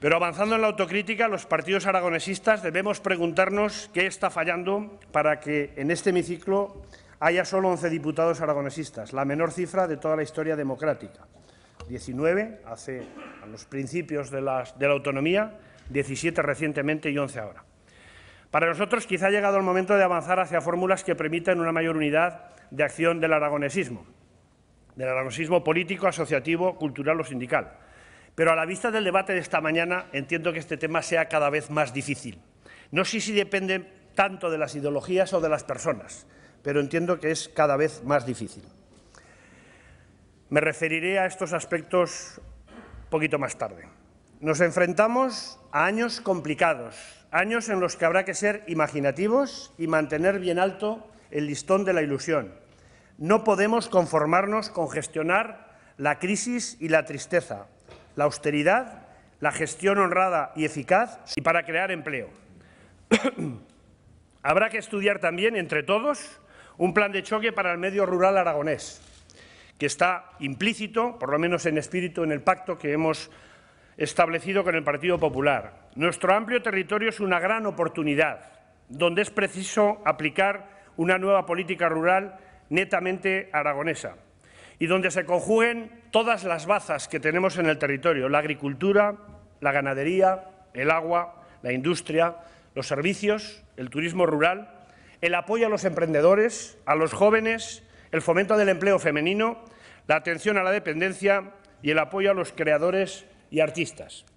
Pero avanzando en la autocrítica, los partidos aragonesistas debemos preguntarnos qué está fallando para que en este hemiciclo haya solo 11 diputados aragonesistas, la menor cifra de toda la historia democrática. 19 hace a los principios de, de la autonomía, 17 recientemente y 11 ahora. Para nosotros quizá ha llegado el momento de avanzar hacia fórmulas que permitan una mayor unidad de acción del aragonesismo, del aragonesismo político, asociativo, cultural o sindical pero a la vista del debate de esta mañana entiendo que este tema sea cada vez más difícil. No sé si depende tanto de las ideologías o de las personas, pero entiendo que es cada vez más difícil. Me referiré a estos aspectos un poquito más tarde. Nos enfrentamos a años complicados, años en los que habrá que ser imaginativos y mantener bien alto el listón de la ilusión. No podemos conformarnos con gestionar la crisis y la tristeza, la austeridad, la gestión honrada y eficaz y para crear empleo. Habrá que estudiar también, entre todos, un plan de choque para el medio rural aragonés, que está implícito, por lo menos en espíritu, en el pacto que hemos establecido con el Partido Popular. Nuestro amplio territorio es una gran oportunidad, donde es preciso aplicar una nueva política rural netamente aragonesa y donde se conjuguen todas las bazas que tenemos en el territorio, la agricultura, la ganadería, el agua, la industria, los servicios, el turismo rural, el apoyo a los emprendedores, a los jóvenes, el fomento del empleo femenino, la atención a la dependencia y el apoyo a los creadores y artistas.